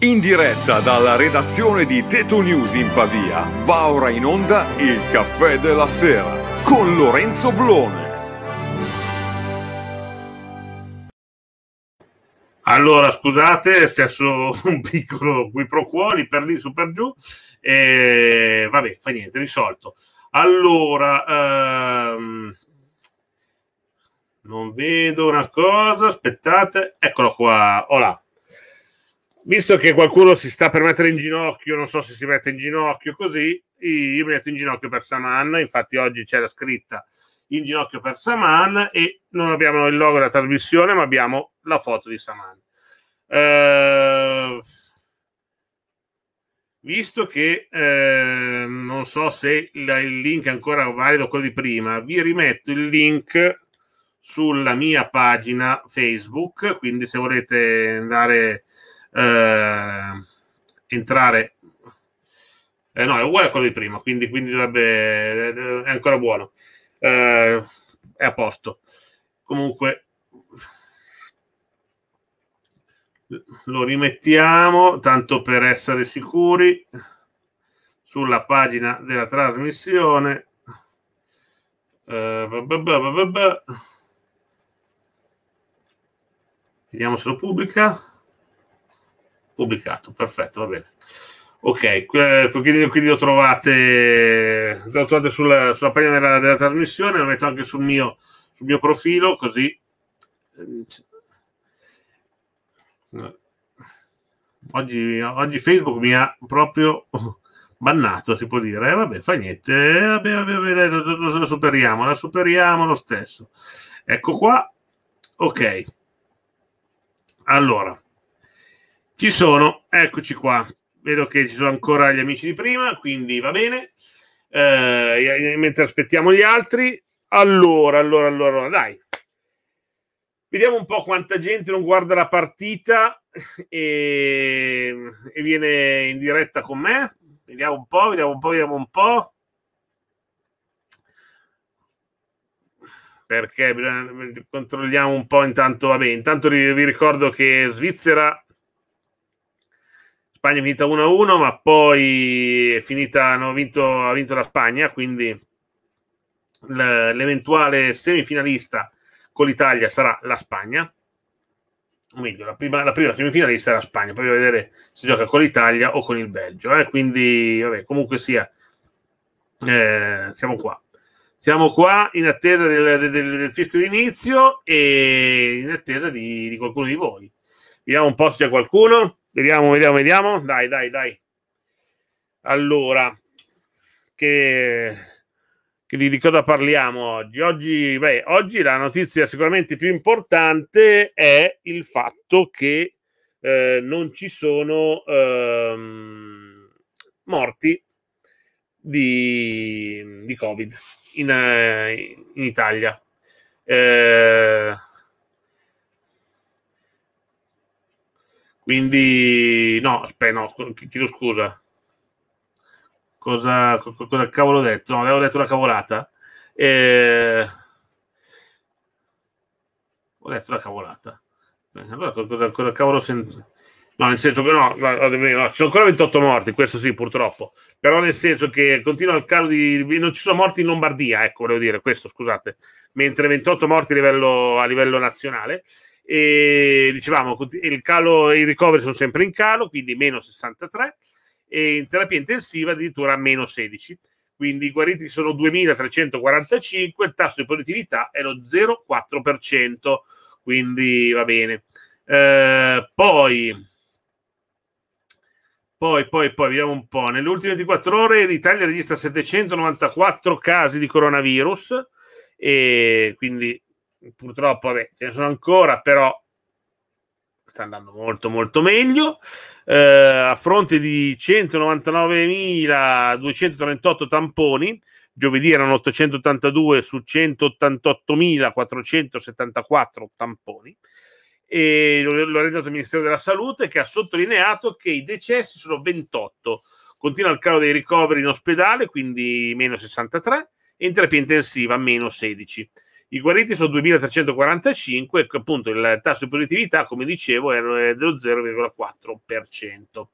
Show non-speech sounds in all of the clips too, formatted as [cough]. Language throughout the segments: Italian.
In diretta dalla redazione di Teto News in Pavia va ora in onda il caffè della sera con Lorenzo Blone. Allora, scusate, è stesso [laughs] un piccolo qui pro cuori per lì su per giù. E, vabbè, fa niente, risolto. Allora, ehm, non vedo una cosa, aspettate, eccolo qua, olà. Oh visto che qualcuno si sta per mettere in ginocchio, non so se si mette in ginocchio così, io mi metto in ginocchio per Saman, infatti oggi c'è la scritta in ginocchio per Saman e non abbiamo il logo della trasmissione, ma abbiamo la foto di Saman. Eh, visto che eh, non so se il link è ancora valido quello di prima, vi rimetto il link sulla mia pagina Facebook, quindi se volete andare eh, entrare eh, no, è uguale a quello di prima, quindi, quindi dovrebbe, è ancora buono. Eh, è a posto. Comunque, lo rimettiamo, tanto per essere sicuri, sulla pagina della trasmissione. Eh, bah bah bah Vediamo se lo pubblica pubblicato, perfetto, va bene. Ok, quindi, quindi, lo trovate, lo trovate sulla, sulla pagina della, della, trasmissione, lo metto anche sul mio, sul mio profilo, così... Oggi, oggi, Facebook mi ha proprio bannato, si può dire. Eh, vabbè, fa niente, eh, vabbè, vabbè, vabbè la, la superiamo, la superiamo lo stesso. Ecco qua, ok. Allora, ci sono, eccoci qua. Vedo che ci sono ancora gli amici di prima, quindi va bene. Eh, mentre aspettiamo gli altri, allora, allora, allora, dai. Vediamo un po' quanta gente non guarda la partita e, e viene in diretta con me. Vediamo un po', vediamo un po', vediamo un po'. Perché controlliamo un po' intanto, va bene, intanto vi ricordo che Svizzera Spagna è finita 1-1, ma poi è finita, hanno vinto, ha vinto la Spagna, quindi l'eventuale semifinalista con l'Italia sarà la Spagna. O meglio, la prima, la prima semifinalista è la Spagna, poi vedere se gioca con l'Italia o con il Belgio. Eh? Quindi, vabbè, comunque sia, eh, siamo qua. Siamo qua in attesa del, del, del fischio d'inizio e in attesa di, di qualcuno di voi. Vediamo un po' se c'è qualcuno. Vediamo, vediamo, vediamo. Dai, dai, dai. Allora, che, che di, di, cosa parliamo oggi? Oggi, beh, oggi la notizia sicuramente più importante è il fatto che eh, non ci sono ehm, morti di, di Covid in, eh, in Italia. Eh, Quindi, no, aspetta, no, chiedo scusa. Cosa, cosa cavolo ho detto? No, avevo detto una cavolata. Eh, ho detto una cavolata. Allora, cosa, cosa cavolo sento? No, nel senso che no, no, no, ci sono ancora 28 morti, questo sì, purtroppo. Però nel senso che continua il calo di... Non ci sono morti in Lombardia, ecco, volevo dire, questo, scusate. Mentre 28 morti a livello, a livello nazionale e dicevamo il calo i ricoveri sono sempre in calo, quindi meno 63 e in terapia intensiva addirittura meno 16. Quindi i guariti sono 2345, il tasso di positività è lo 0,4%, quindi va bene. Eh, poi, poi, poi, poi, vediamo un po'. Nelle ultime 24 ore l'Italia registra 794 casi di coronavirus e quindi purtroppo vabbè, ce ne sono ancora, però sta andando molto molto meglio. Eh, a fronte di 199.238 tamponi, giovedì erano 882 su 188.474 tamponi. E lo, lo ha redato il Ministero della Salute che ha sottolineato che i decessi sono 28. Continua il calo dei ricoveri in ospedale, quindi meno 63, e in terapia intensiva meno 16. I guariti sono 2345 e appunto il tasso di positività, come dicevo, è dello 0,4%.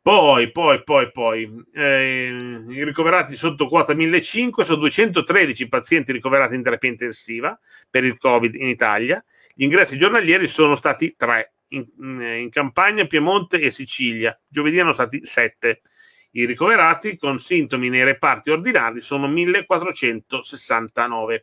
Poi, poi, poi, poi, eh, i ricoverati sotto quota 1.500 sono 213 pazienti ricoverati in terapia intensiva per il Covid in Italia. Gli ingressi giornalieri sono stati 3 in, eh, in Campania, Piemonte e Sicilia. Giovedì hanno stati 7. I ricoverati con sintomi nei reparti ordinari sono 1.469.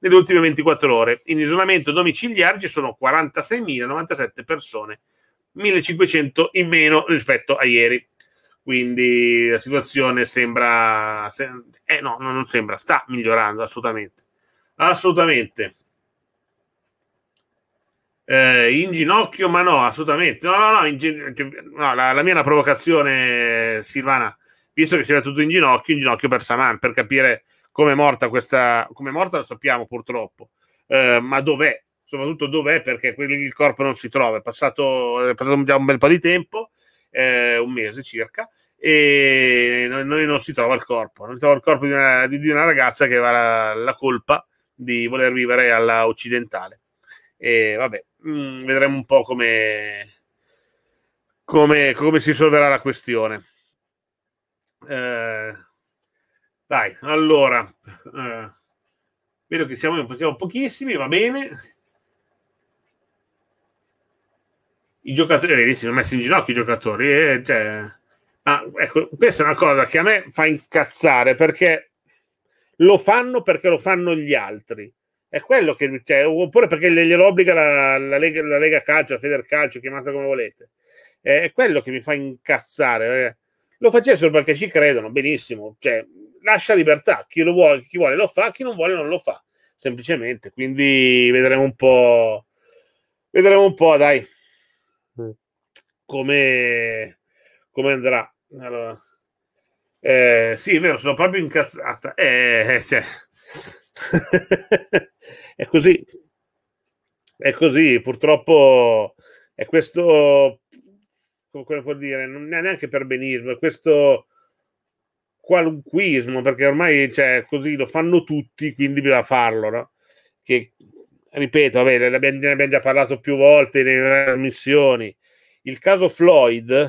nelle ultime 24 ore. In isolamento domiciliare ci sono 46.097 persone, 1.500 in meno rispetto a ieri. Quindi la situazione sembra, eh no, non sembra, sta migliorando assolutamente. Assolutamente. Eh, in ginocchio, ma no, assolutamente. No, no, no, gin... no la, la, mia è una provocazione, Silvana, visto che si era tutto in ginocchio, in ginocchio per Saman, per capire come è morta questa, come è morta lo sappiamo purtroppo, eh, ma dov'è? Soprattutto dov'è perché il corpo non si trova, è passato, è passato già un bel po' di tempo, eh, un mese circa, e noi, non si trova il corpo, non si trova il corpo di una, di una ragazza che aveva la, la, colpa di voler vivere alla occidentale. E vabbè, mh, mm, vedremo un po' come, come, come si risolverà la questione. Eh, dai, allora, eh, vedo che siamo, siamo pochissimi, va bene. I giocatori, eh, si sono messi in ginocchio i giocatori. Eh, cioè, ah, ecco, questa è una cosa che a me fa incazzare perché lo fanno perché lo fanno gli altri. È quello che cioè, oppure perché glielo obbliga la, la, Lega, la Lega Calcio, la Federcalcio, chiamata come volete. Eh, è quello che mi fa incazzare. Eh lo facessero perché ci credono, benissimo. Cioè, lascia libertà, chi lo vuole, chi vuole lo fa, chi non vuole non lo fa, semplicemente. Quindi vedremo un po', vedremo un po', dai, mm. come, come andrà. Allora. Eh, sì, è vero, sono proprio incazzata. Eh, eh, eh cioè. [laughs] è così, è così, purtroppo è questo come può dire, non è neanche per benismo, è questo qualunquismo, perché ormai cioè, così lo fanno tutti, quindi bisogna farlo, no? Che, ripeto, vabbè, ne abbiamo, ne abbiamo già parlato più volte nelle missioni. Il caso Floyd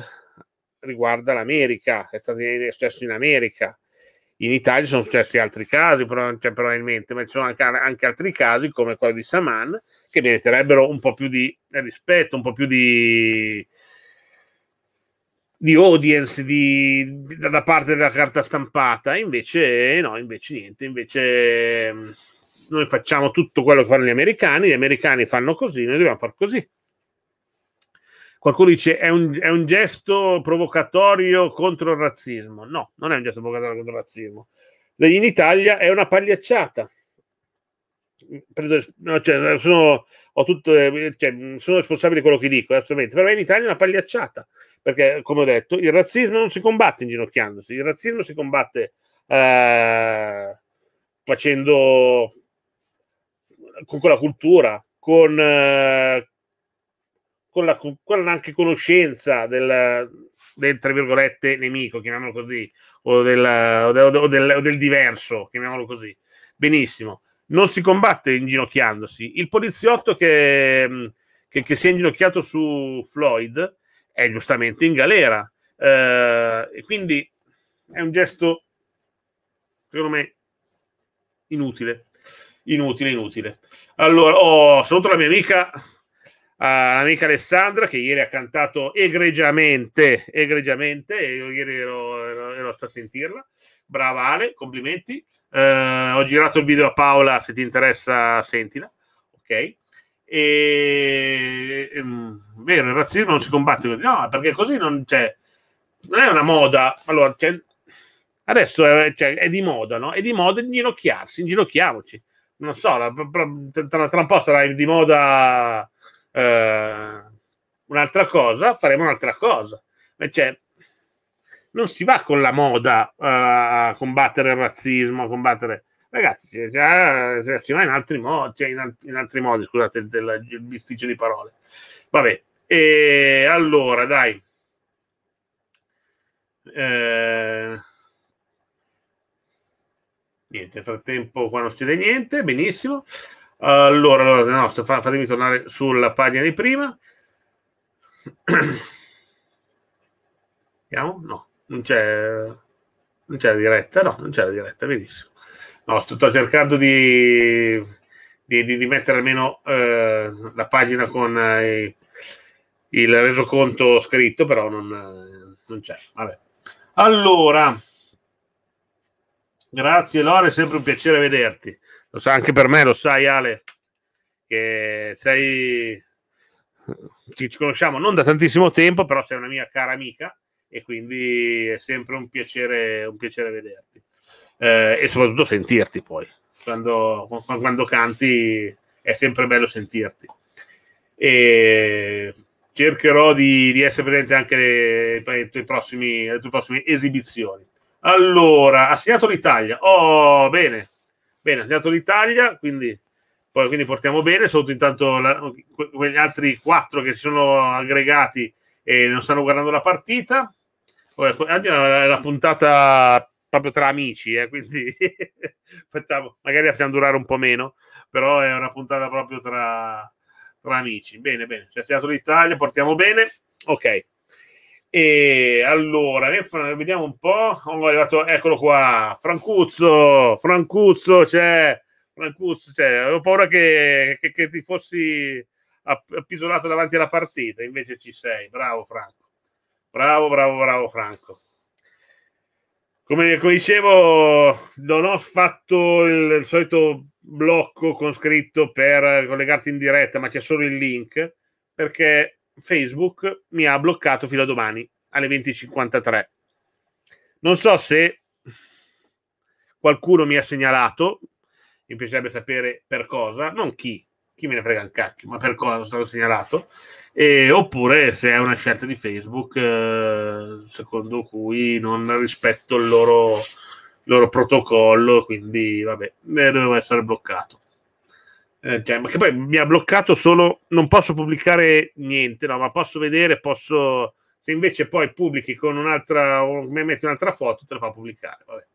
riguarda l'America, è stato è successo in America. In Italia sono successi altri casi, però, cioè, probabilmente, ma ci sono anche, anche, altri casi, come quello di Saman, che meriterebbero un po' più di eh, rispetto, un po' più di, di audience di, di, da parte della carta stampata. Invece, no, invece niente. Invece mm, noi facciamo tutto quello che fanno gli americani, gli americani fanno così, noi dobbiamo far così. Qualcuno dice è un, è un gesto provocatorio contro il razzismo. No, non è un gesto provocatorio contro il razzismo. In Italia è una pagliacciata prendo, no, cioè, sono, tutto, cioè, sono, responsabile di quello che dico, assolutamente. però in Italia è una pagliacciata, perché come ho detto, il razzismo non si combatte inginocchiandosi, il razzismo si combatte eh, facendo con quella cultura, con, eh, con, la, con anche conoscenza del, del tra virgolette nemico, chiamiamolo così, o del, o del, o del, o del diverso, chiamiamolo così. Benissimo non si combatte inginocchiandosi. Il poliziotto che, mm, che, che si è inginocchiato su Floyd è giustamente in galera. Eh, e quindi è un gesto, secondo me, inutile. Inutile, inutile. Allora, oh, saluto la mia amica, uh, l'amica Alessandra, che ieri ha cantato egregiamente, egregiamente, e io ieri ero, ero, ero a sentirla brava Ale, complimenti. Eh, ho girato il video a Paola, se ti interessa sentila, ok? E, ehm, vero, il razzismo non si combatte così, no, perché così non c'è, non è una moda. Allora, cioè, adesso è, cioè, è, di moda, no? È di moda inginocchiarsi, inginocchiamoci. Non so, la, tra, tra, un po' sarà di moda eh, un'altra cosa, faremo un'altra cosa. Cioè, non si va con la moda uh, a combattere il razzismo, a combattere... Ragazzi, cioè, cioè, cioè, si va in altri modi, cioè in, al- in altri modi, scusate il, il, il bisticcio di parole. Vabbè, e allora dai. Eh... Niente, nel frattempo qua non si vede niente, benissimo. Allora, allora no, fatemi tornare sulla pagina di prima. [coughs] Vediamo, no. Non c'è, non c'è la diretta, no, non c'è la diretta, benissimo. No, sto, sto cercando di, di, di, mettere almeno eh, la pagina con eh, il resoconto scritto, però non, eh, non c'è. Vabbè. Allora, grazie Lore, è sempre un piacere vederti. Lo sa anche per me, lo sai Ale, che sei... ci conosciamo non da tantissimo tempo, però sei una mia cara amica e quindi è sempre un piacere, un piacere vederti eh, e soprattutto sentirti poi. Quando, quando canti è sempre bello sentirti. E cercherò di, di, essere presente anche ai tuoi prossimi, alle esibizioni. Allora, ha segnato l'Italia. Oh, bene, bene, ha segnato l'Italia, quindi, poi, quindi portiamo bene. Sotto intanto la, quegli altri quattro che si sono aggregati e non stanno guardando la partita almeno è una puntata proprio tra amici, eh, quindi [laughs] magari la facciamo durare un po' meno, però è una puntata proprio tra, tra amici. Bene, bene, c'è Teatro d'Italia, portiamo bene. Ok. E allora, vediamo un po'. Oh, arrivato, eccolo qua, Francuzzo, Francuzzo c'è, Francuzzo c'è. Avevo paura che, che, che ti fossi appisolato davanti alla partita, invece ci sei. Bravo Franco. Bravo, bravo, bravo Franco. Come, come dicevo, non ho fatto il, il, solito blocco con scritto per collegarti in diretta, ma c'è solo il link perché Facebook mi ha bloccato fino a domani alle 20.53. Non so se qualcuno mi ha segnalato, mi piacerebbe sapere per cosa, non chi, chi me ne frega il cacchio, ma per cosa sono stato segnalato. E, oppure se è una scelta di Facebook eh, secondo cui non rispetto il loro, loro protocollo, quindi vabbè, eh, dovevo essere bloccato. Eh, cioè, ma che poi mi ha bloccato solo, non posso pubblicare niente, no, ma posso vedere, posso... Se invece poi pubblichi con un'altra, o mi metti un'altra foto, te la fa pubblicare. Vabbè,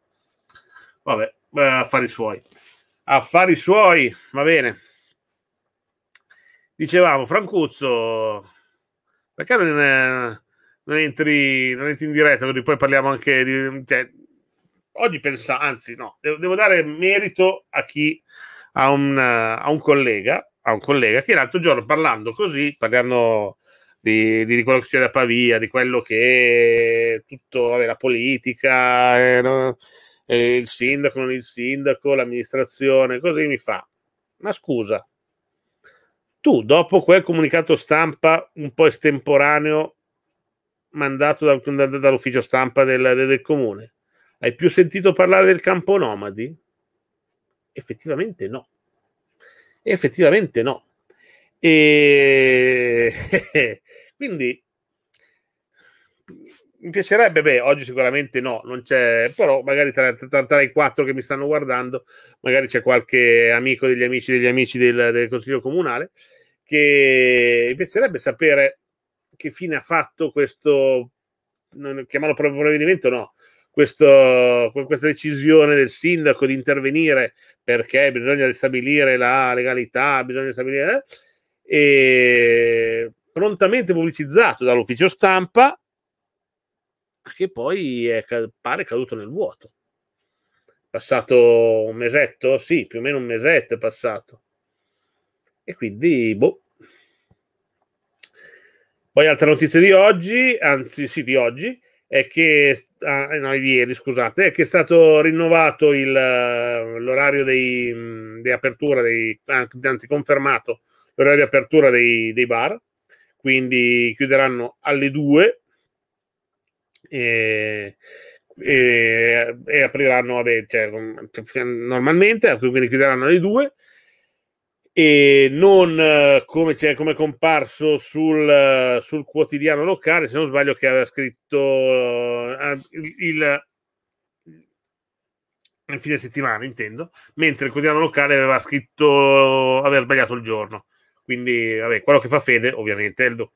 vabbè eh, affari suoi. Affari suoi, va bene. Dicevamo, Francuzzo, perché non, è, eh, non, entri, non entri in diretta? Quindi poi parliamo anche di... Cioè, oggi pensa, anzi no, devo, devo, dare merito a chi, a un, a un collega, a un collega che l'altro giorno parlando così, parlando di, di, quello che si da Pavia, di quello che è tutto, vabbè, la politica, eh, no? eh, il sindaco, non il sindaco, l'amministrazione, così mi fa. Ma scusa, tu, dopo quel comunicato stampa un po' estemporaneo mandato dal, dall'ufficio stampa del, del, comune, hai più sentito parlare del campo nomadi? Effettivamente no. Effettivamente no. E... [laughs] Quindi mi piacerebbe, beh, oggi sicuramente no, non c'è, però magari tra, tra, tra, i quattro che mi stanno guardando, magari c'è qualche amico degli amici degli amici del, del Consiglio Comunale, che mi piacerebbe sapere che fine ha fatto questo, non, chiamarlo provvedimento, no, questo, questa decisione del sindaco di intervenire perché bisogna ristabilire la legalità, bisogna stabilire... Eh, e prontamente pubblicizzato dall'ufficio stampa che poi è, pare caduto nel vuoto. Passato un mesetto? Sì, più o meno un mesetto è passato. E quindi, boh. Poi altra notizia di oggi, anzi sì, di oggi, è che, ah, no, ieri, scusate, è che è stato rinnovato il, eh, l'orario dei, mm, di apertura, dei, anzi confermato l'orario di apertura dei, dei bar, quindi chiuderanno alle 2 e, e, e apriranno, vabbè, cioè, cioè normalmente, quindi chiuderanno le due e non come, cioè, come comparso sul, sul, quotidiano locale, se non sbaglio, che aveva scritto uh, il, il, il, fine settimana, intendo, mentre il quotidiano locale aveva scritto aver sbagliato il giorno. Quindi, vabbè, quello che fa fede, ovviamente, è il, do,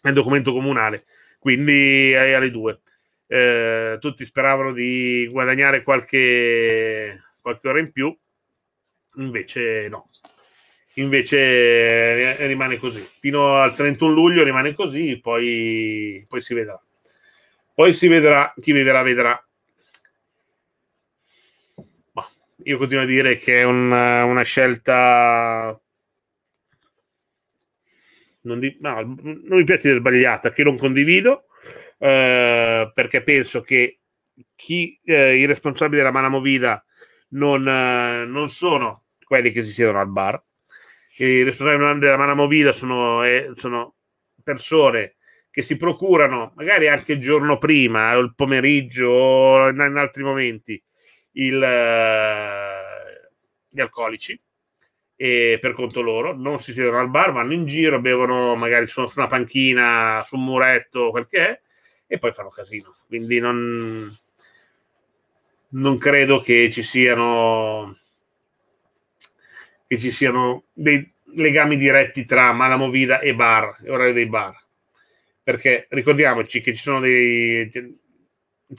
è il documento comunale quindi alle due. Eh, tutti speravano di guadagnare qualche, qualche ora in più, invece no. Invece eh, rimane così. Fino al 31 luglio rimane così, poi, poi si vedrà. Poi si vedrà, chi vivrà vedrà. Ma boh, io continuo a dire che è una, una scelta non, di, no, non mi piace dire sbagliata, che non condivido, eh, perché penso che chi, eh, i responsabili della mala Movida non, eh, non, sono quelli che si siedono al bar. I responsabili della mala Movida sono, eh, sono persone che si procurano, magari anche il giorno prima, o eh, il pomeriggio, o in, in altri momenti, il, eh, gli alcolici e per conto loro, non si siedono al bar, vanno in giro, bevono magari su una panchina, su un muretto, quel che è, e poi fanno casino. Quindi non, non credo che ci siano, che ci siano dei legami diretti tra Malamovida e bar, e orario dei bar. Perché ricordiamoci che ci sono dei, ci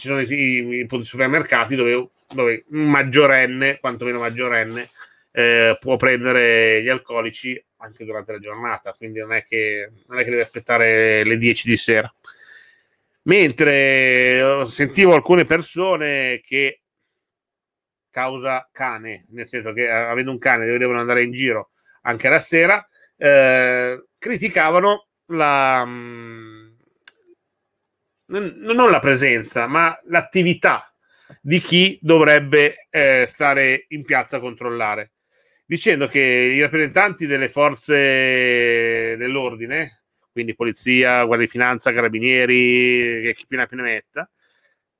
sono dei, dei supermercati dove, dove un maggiorenne, quantomeno maggiorenne, eh, può prendere gli alcolici anche durante la giornata, quindi non è che, non è che deve aspettare le 10 di sera. Mentre eh, sentivo alcune persone che causa cane, nel senso che eh, avendo un cane devono andare in giro anche la sera, eh, criticavano la, mh, mm, non la presenza, ma l'attività di chi dovrebbe eh, stare in piazza a controllare dicendo che i rappresentanti delle forze dell'ordine, quindi polizia, guardia di finanza, carabinieri, chi più ne ha più ne metta,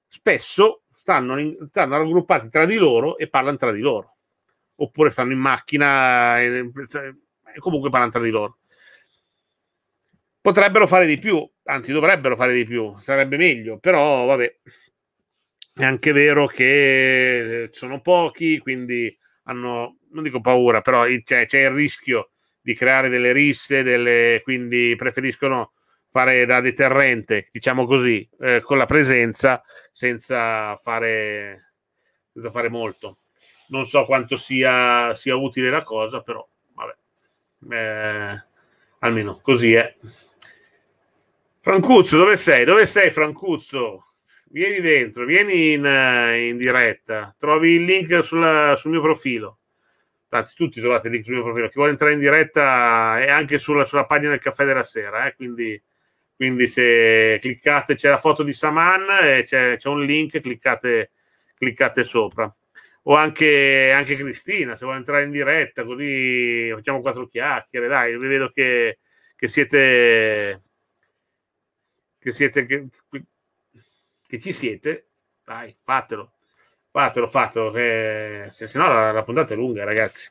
spesso stanno, stanno raggruppati tra di loro e parlano tra di loro, oppure stanno in macchina e, e comunque parlano tra di loro. Potrebbero fare di più, anzi dovrebbero fare di più, sarebbe meglio, però vabbè, è anche vero che sono pochi, quindi hanno non dico paura, però c'è, c'è il rischio di creare delle risse, delle, quindi preferiscono fare da deterrente, diciamo così, eh, con la presenza senza fare, senza fare molto. Non so quanto sia, sia utile la cosa, però vabbè, eh, almeno così è. Francuzzo, dove sei? Dove sei Francuzzo? Vieni dentro, vieni in, eh, in diretta, trovi il link sulla, sul mio profilo. Tanti, tutti trovate il link sul mio profilo. Chi vuole entrare in diretta è anche sulla, sulla pagina del caffè della sera, eh? quindi, quindi, se cliccate c'è la foto di Saman e c'è, c'è un link, cliccate, cliccate sopra. O anche, anche, Cristina, se vuole entrare in diretta, così facciamo quattro chiacchiere, dai, vi vedo che, che siete... Che siete... Che, che ci siete, dai, fatelo. Fatelo, fatelo, eh, se, se no la, la, puntata è lunga, ragazzi.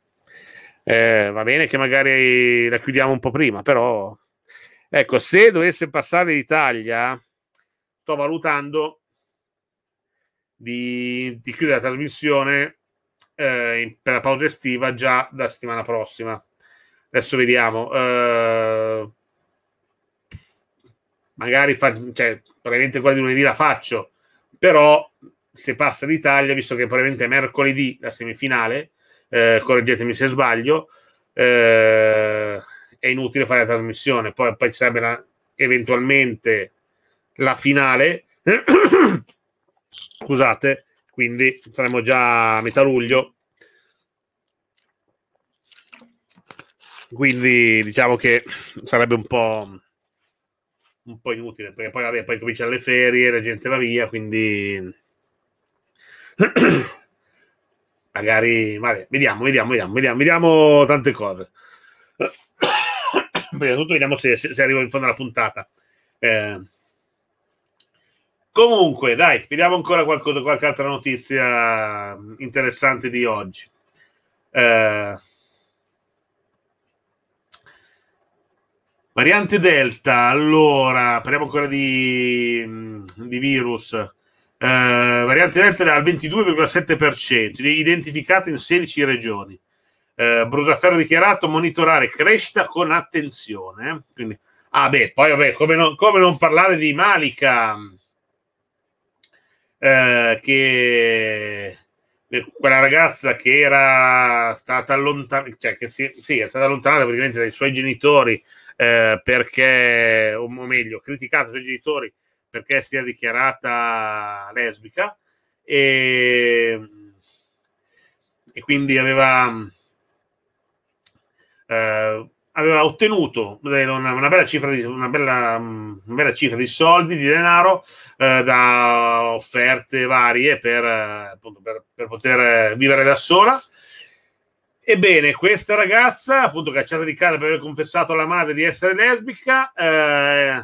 Eh, va bene che magari la chiudiamo un po' prima, però ecco, se dovesse passare l'Italia, sto valutando di, di chiudere la trasmissione eh, per la pausa estiva già da settimana prossima. Adesso vediamo. Eh, magari fa, cioè, probabilmente quella di lunedì la faccio, però se passa l'Italia, visto che probabilmente è mercoledì la semifinale, eh, correggetemi se sbaglio, eh, è inutile fare la trasmissione. Poi, poi ci sarebbe la, eventualmente la finale, [coughs] scusate, quindi saremo già a metà luglio. Quindi diciamo che sarebbe un po', un po' inutile, perché poi, vabbè, poi cominciano le ferie, la gente va via, quindi [clears throat] Magari, vabbè, vediamo, vediamo, vediamo, vediamo, vediamo tante cose. [clears throat] Prima di tutto vediamo se, se, se, arrivo in fondo alla puntata. Eh. Comunque, dai, vediamo ancora qualcosa, qualche altra notizia interessante di oggi. Eh. Variante Delta, allora, parliamo ancora di, di virus eh, varianti elette al 22,7%, identificate in 16 regioni. Eh, Brusaferro ha dichiarato monitorare crescita con attenzione. Eh. Quindi, ah beh, poi vabbè, come non, come non parlare di Malika, eh, che eh, quella ragazza che era stata allontanata, cioè che si, sì, è stata allontanata praticamente dai suoi genitori eh, perché, o meglio, criticata dai suoi genitori perché si è dichiarata lesbica e, ehm, e quindi aveva, eh, aveva ottenuto una, una, bella cifra di, una bella, una bella cifra di soldi, di denaro eh, da offerte varie per, appunto, per, per poter vivere da sola. Ebbene, questa ragazza, appunto cacciata di casa per aver confessato alla madre di essere lesbica, eh,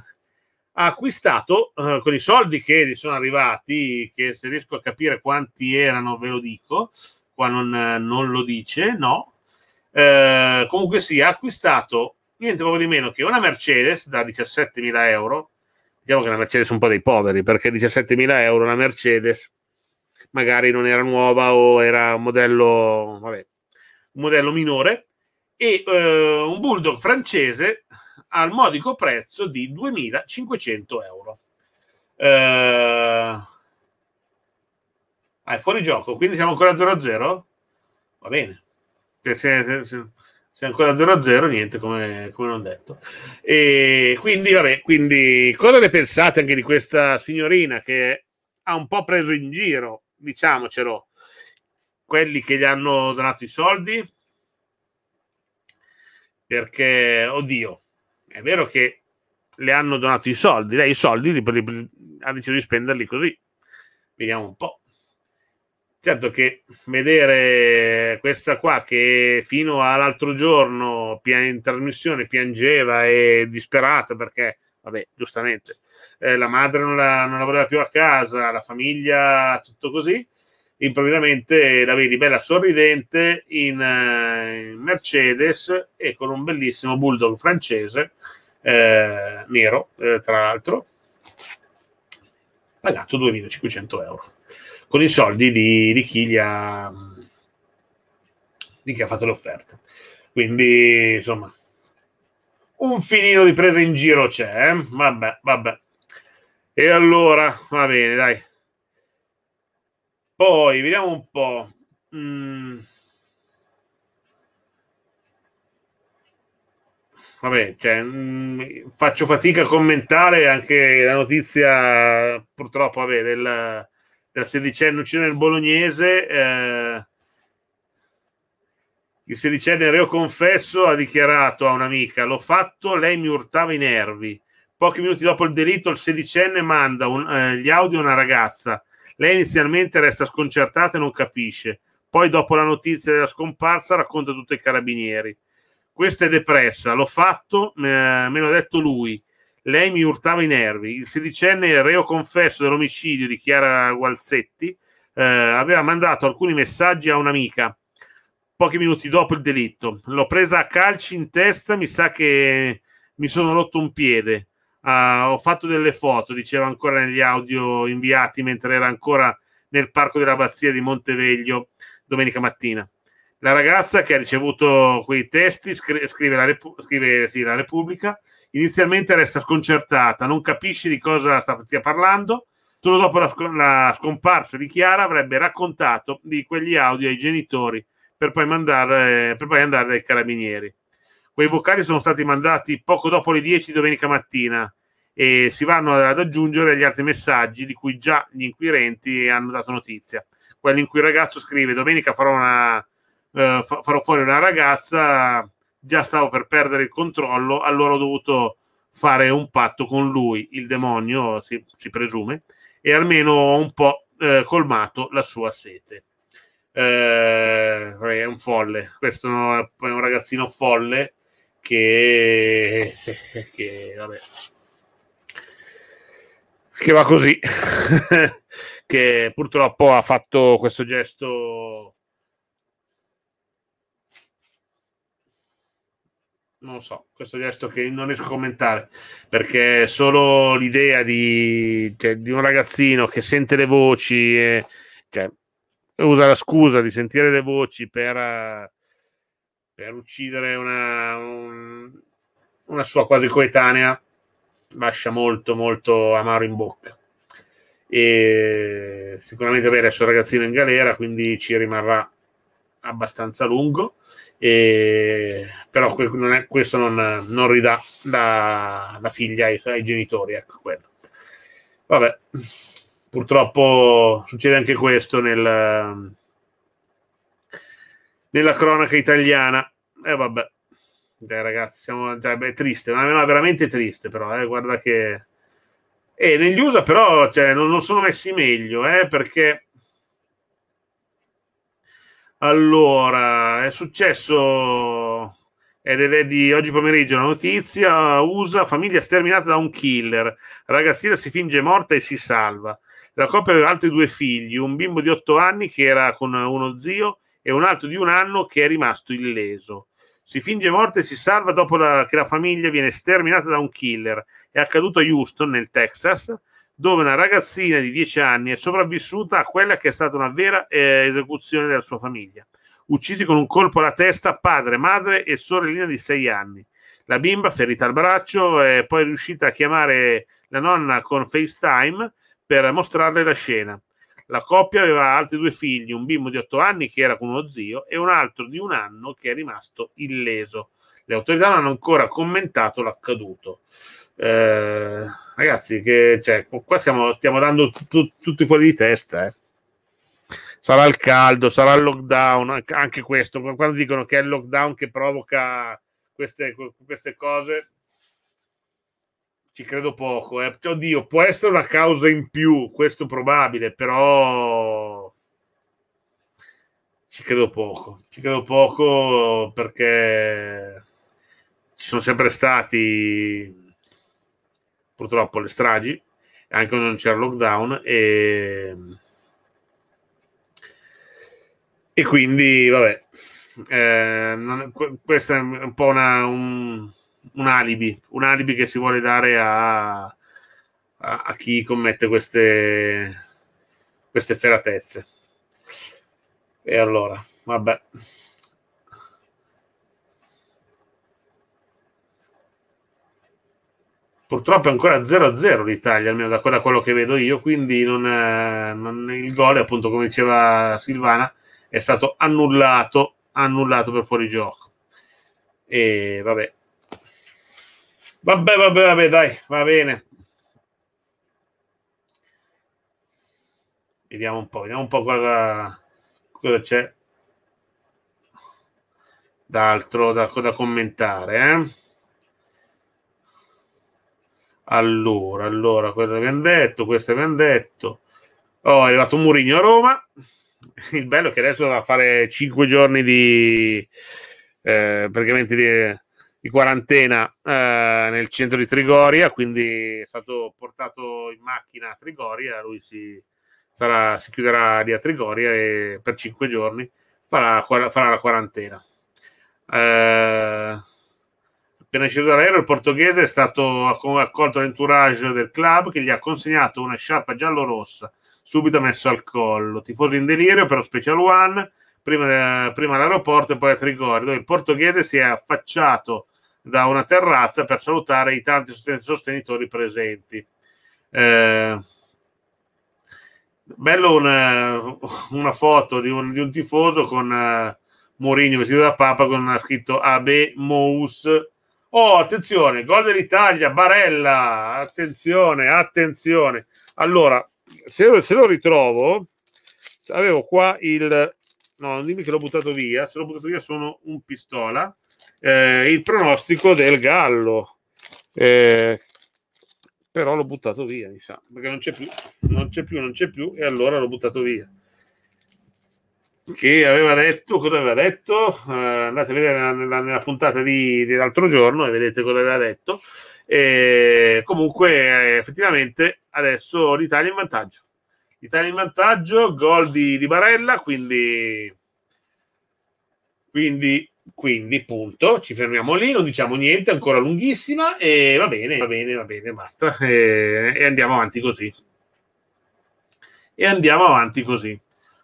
ha acquistato eh, con i soldi che gli sono arrivati, che se riesco a capire quanti erano ve lo dico, qua non, non lo dice, no. Eh, comunque si sì, ha acquistato niente poco di meno che una Mercedes da 17.000 euro, diciamo che la Mercedes è un po' dei poveri, perché 17.000 euro una Mercedes magari non era nuova o era un modello, vabbè, un modello minore, e eh, un bulldog francese al modico prezzo di 2.500 euro. Eh... è fuori gioco, quindi siamo ancora 0-0? Va bene. Se, se, se, se ancora 0-0, niente, come, come non detto. E quindi, vabbè, quindi cosa ne pensate anche di questa signorina che ha un po' preso in giro, diciamocelo, quelli che gli hanno donato i soldi? Perché, oddio, è vero che le hanno donato i soldi, lei i soldi li, li, li, ha deciso di spenderli così. Vediamo un po'. Certo che vedere questa qua che fino all'altro giorno in trasmissione piangeva e disperata perché, vabbè, giustamente, eh, la madre non la, non la voleva più a casa, la famiglia, tutto così, improvvisamente la vedi bella sorridente in, uh, Mercedes e con un bellissimo bulldog francese eh, nero, eh, tra l'altro, pagato 2.500 euro con i soldi di, di, chi ha, di, chi ha, fatto l'offerta. Quindi, insomma, un filino di presa in giro c'è, eh? Vabbè, vabbè. E allora, va bene, dai. Poi vediamo un po'. Mm. Vabbè, cioè, mh, mm, faccio fatica a commentare anche la notizia, purtroppo, vabbè, del, del sedicenne uccino nel bolognese. Eh, il sedicenne reo confesso ha dichiarato a un'amica: L'ho fatto, lei mi urtava i nervi. Pochi minuti dopo il delitto, il sedicenne manda un, eh, gli audio a una ragazza lei inizialmente resta sconcertata e non capisce. Poi, dopo la notizia della scomparsa, racconta tutto ai carabinieri. Questa è depressa, l'ho fatto, me, l'ha detto lui. Lei mi urtava i nervi. Il sedicenne reo confesso dell'omicidio di Chiara Gualzetti eh, aveva mandato alcuni messaggi a un'amica pochi minuti dopo il delitto. L'ho presa a calci in testa, mi sa che mi sono rotto un piede. Uh, ho fatto delle foto, diceva ancora negli audio inviati mentre era ancora nel parco dell'abbazia di Monteveglio domenica mattina. La ragazza che ha ricevuto quei testi scri- scrive, la, Repu- scrive sì, la, Repubblica, inizialmente resta sconcertata, non capisce di cosa stia parlando, solo dopo la, sc- la scomparsa di Chiara avrebbe raccontato di quegli audio ai genitori per poi, mandare, per poi andare dai carabinieri. Quei vocali sono stati mandati poco dopo le 10 di domenica mattina e si vanno ad aggiungere gli altri messaggi di cui già gli inquirenti hanno dato notizia. Quelli in cui il ragazzo scrive domenica farò, una, eh, farò fuori una ragazza, già stavo per perdere il controllo, allora ho dovuto fare un patto con lui, il demonio si, si presume, e almeno ho un po' eh, colmato la sua sete. Eh, è un folle, questo è un ragazzino folle che, [laughs] che, vabbè, che va così, [laughs] che purtroppo ha fatto questo gesto. Non lo so, questo gesto che non riesco a commentare perché solo l'idea di, cioè, di un ragazzino che sente le voci, e, cioè, usa la scusa di sentire le voci per eh, per uccidere una, un, una sua quadricoetanea lascia molto molto amaro in bocca e sicuramente avere il suo ragazzino in galera quindi ci rimarrà abbastanza lungo e, però non è, questo non, non ridà la, la figlia ai, ai, genitori ecco quello vabbè purtroppo succede anche questo nel, nella cronaca italiana. E eh, vabbè, Dai, ragazzi, siamo già, cioè, beh, è triste, ma no, è veramente triste però, eh, guarda che... E eh, negli USA però cioè, non, non, sono messi meglio, eh, perché... Allora, è successo ed è di oggi pomeriggio la notizia, USA, famiglia sterminata da un killer, ragazzina si finge morta e si salva. La coppia aveva altri due figli, un bimbo di otto anni che era con uno zio e un altro di un anno che è rimasto illeso. Si finge morto e si salva dopo la, che la famiglia viene sterminata da un killer. È accaduto a Houston, nel Texas, dove una ragazzina di 10 anni è sopravvissuta a quella che è stata una vera eh, esecuzione della sua famiglia. Uccisi con un colpo alla testa padre, madre e sorellina di 6 anni. La bimba, ferita al braccio, è poi riuscita a chiamare la nonna con FaceTime per mostrarle la scena. La coppia aveva altri due figli, un bimbo di otto anni che era con uno zio e un altro di un anno che è rimasto illeso. Le autorità non hanno ancora commentato l'accaduto. Eh, ragazzi, che, cioè, qua stiamo, stiamo dando tu, tutti fuori di testa. Eh. Sarà il caldo, sarà il lockdown, anche questo. Quando dicono che è il lockdown che provoca queste, queste cose, ci credo poco. Eh. Oddio, può essere una causa in più, questo probabile, però ci credo poco. Ci credo poco perché ci sono sempre stati purtroppo le stragi, anche quando non c'era lockdown e, e quindi vabbè. Eh, non, questa è un po' una, un, un alibi, un alibi che si vuole dare a, a, a chi commette queste, queste feratezze. E allora, vabbè. Purtroppo è ancora 0-0 l'Italia, almeno da quello che vedo io, quindi non, eh, non, il gol, appunto come diceva Silvana, è stato annullato, annullato per fuorigioco. E vabbè, Vabbè, vabbè, vabbè, dai, va bene. Vediamo un po', vediamo un po' cosa, cosa c'è d'altro da, da commentare. Eh? Allora, allora, questo abbiamo detto, questo abbiamo detto. Oh, è arrivato Murigno a Roma. Il bello è che adesso va a fare 5 giorni di... Eh, praticamente di di quarantena eh, nel centro di Trigoria, quindi è stato portato in macchina a Trigoria, lui si, sarà, si chiuderà lì a Trigoria e per cinque giorni farà, farà la quarantena. Eh, appena sceso dall'aereo, il portoghese è stato accolto all'entourage del club che gli ha consegnato una sciarpa giallo-rossa, subito messo al collo. Tifoso in delirio per lo Special One, prima, prima all'aeroporto e poi a Trigori, dove il portoghese si è affacciato da una terrazza per salutare i tanti sostenitori presenti. Eh, bello una, eh, una foto di un, di un, tifoso con uh, Mourinho vestito da Papa con scritto AB Mous. Oh, attenzione, gol dell'Italia, Barella, attenzione, attenzione. Allora, se, se lo ritrovo, avevo qua il, no, non dimmi che l'ho buttato via, se l'ho buttato via sono un pistola, eh, il pronostico del Gallo, eh, però l'ho buttato via, mi sa, perché non c'è più, non c'è più, non c'è più, e allora l'ho buttato via. Che aveva detto, cosa aveva detto? Eh, andate a vedere nella, nella, puntata di, dell'altro giorno e vedete cosa aveva detto. E eh, comunque, eh, effettivamente, adesso l'Italia è in vantaggio Italia in vantaggio, gol di, di Barella, quindi, quindi, quindi, punto, ci fermiamo lì, non diciamo niente, ancora lunghissima e va bene, va bene, va bene, basta e, e andiamo avanti così. E andiamo avanti così.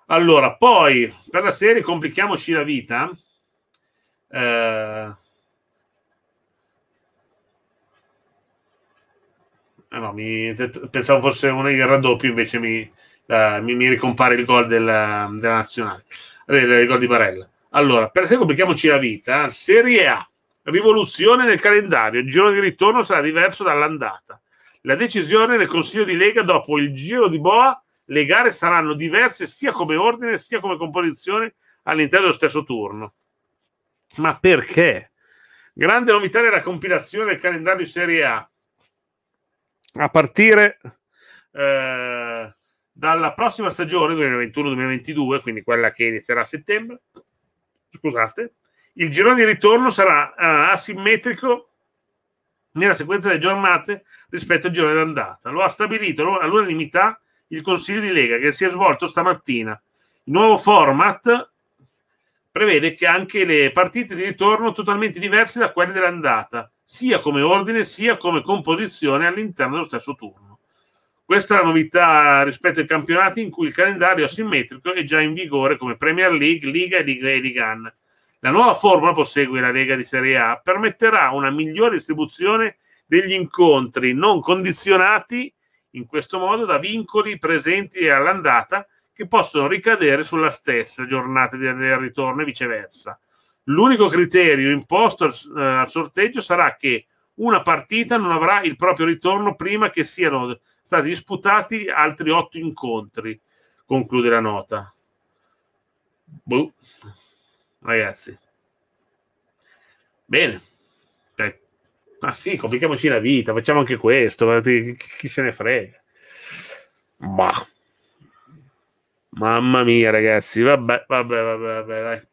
Allora, poi per la serie complichiamoci la vita. Eh, Eh no, mi, pensavo fosse un raddoppio, invece mi, la, mi, mi, ricompare il gol della, della nazionale, il gol di Barella. Allora, per se complichiamoci la vita, eh. Serie A, rivoluzione nel calendario, il giro di ritorno sarà diverso dall'andata. La decisione del Consiglio di Lega dopo il giro di Boa, le gare saranno diverse sia come ordine sia come composizione all'interno dello stesso turno. Ma perché? Grande novità della compilazione del calendario Serie A a partire eh, dalla prossima stagione 2021-2022, quindi quella che inizierà a settembre, scusate, il girone di ritorno sarà eh, asimmetrico nella sequenza delle giornate rispetto al girone d'andata. Lo ha stabilito all'unanimità il Consiglio di Lega che si è svolto stamattina. Il nuovo format prevede che anche le partite di ritorno totalmente diverse da quelle dell'andata sia come ordine sia come composizione all'interno dello stesso turno. Questa è la novità rispetto ai campionati in cui il calendario asimmetrico è già in vigore come Premier League, Liga e Liga e Ligan. La nuova formula, prosegue la Lega di Serie A, permetterà una migliore distribuzione degli incontri non condizionati in questo modo da vincoli presenti all'andata che possono ricadere sulla stessa giornata del ritorno e viceversa. L'unico criterio imposto eh, al, sorteggio sarà che una partita non avrà il proprio ritorno prima che siano stati disputati altri otto incontri, conclude la nota. Boh. Ragazzi. Bene. Ma ah, sì, complichiamoci la vita, facciamo anche questo, chi se ne frega. Bah. Mamma mia, ragazzi, vabbè, vabbè, vabbè, vabbè dai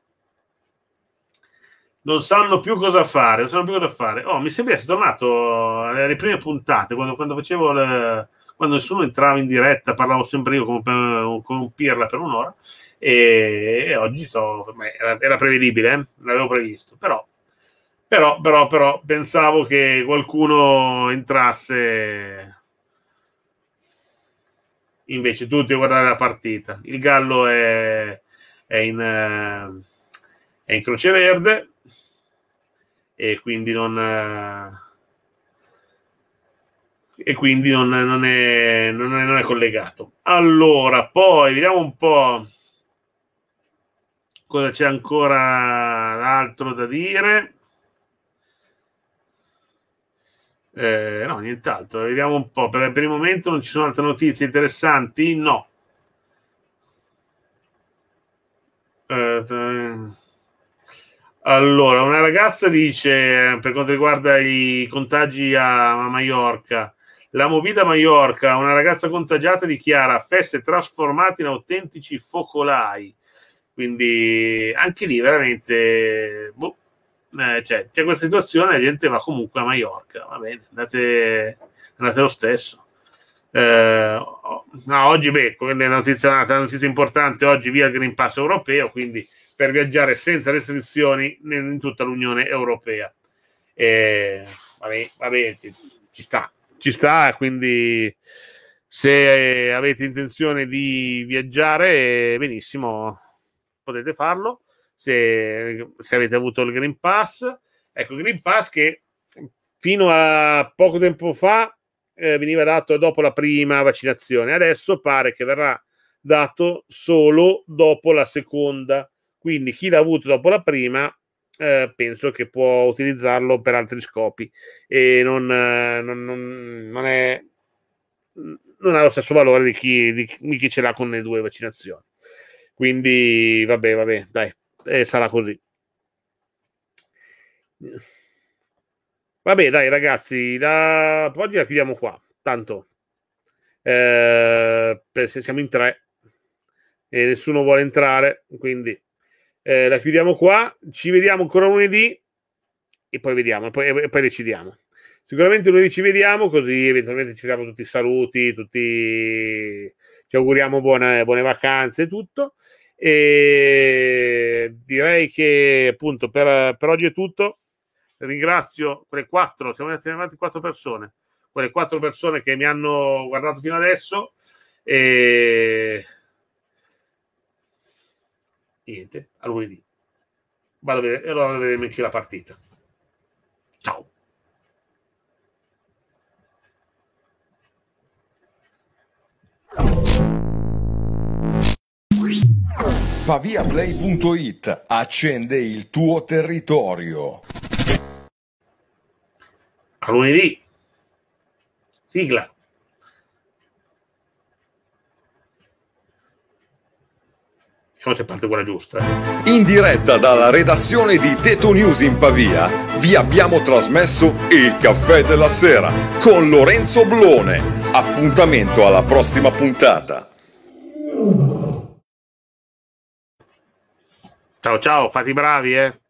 non sanno più cosa fare, non sanno più cosa fare. Oh, mi sembra sia tornato alle prime puntate, quando, quando facevo le, quando nessuno entrava in diretta, parlavo sempre io con, con Pirla per un'ora e, e oggi so, era, era, prevedibile, eh? l'avevo previsto, però, però, però, però pensavo che qualcuno entrasse invece tutti a guardare la partita. Il Gallo è, è in, eh, è in Croce Verde, e quindi non eh, e quindi non, non, è, non, è, non, è, collegato. Allora, poi vediamo un po' cosa c'è ancora altro da dire. Eh, no, nient'altro, vediamo un po'. Per, per il momento non ci sono altre notizie interessanti? No. Eh, allora, una ragazza dice, eh, per quanto riguarda i contagi a, Maiorca, la Movida Maiorca, una ragazza contagiata dichiara feste trasformate in autentici focolai. Quindi anche lì veramente boh, eh, cioè, c'è questa situazione, la gente va comunque a Maiorca, va bene, andate, andate lo stesso. Eh, no, oggi, beh, la notizia, la notizia importante, oggi via il Green Pass europeo, quindi per viaggiare senza restrizioni in tutta l'Unione Europea. E, vabbè, vabbè, ci sta, ci sta, quindi se avete intenzione di viaggiare, benissimo, potete farlo. Se, se avete avuto il Green Pass, ecco, Green Pass che fino a poco tempo fa eh, veniva dato dopo la prima vaccinazione, adesso pare che verrà dato solo dopo la seconda vaccinazione. Quindi chi l'ha avuto dopo la prima eh, penso che può utilizzarlo per altri scopi e non, eh, non, non, non è, non ha lo stesso valore di chi, di, di chi, ce l'ha con le due vaccinazioni. Quindi vabbè, vabbè, dai, eh, sarà così. Vabbè, dai ragazzi, la... oggi la chiudiamo qua. Tanto eh, siamo in tre e nessuno vuole entrare, quindi eh, la chiudiamo qua, ci vediamo ancora lunedì e poi vediamo, e poi, e poi decidiamo. Sicuramente lunedì ci vediamo, così eventualmente ci diamo tutti i saluti, tutti... ci auguriamo buone, buone vacanze e tutto. E direi che appunto per, per oggi è tutto. Ringrazio quelle quattro, siamo avanti quattro persone, quelle quattro persone che mi hanno guardato fino adesso. E niente, a lunedì. Vado a vedere, e allora vedremo anche la partita. Ciao. Paviaplay.it accende il tuo territorio. A lunedì. Sigla. non c'è parte quella giusta. In diretta dalla redazione di Teto News in Pavia, vi abbiamo trasmesso il caffè della sera con Lorenzo Blone. Appuntamento alla prossima puntata. Ciao ciao, fate i bravi, eh.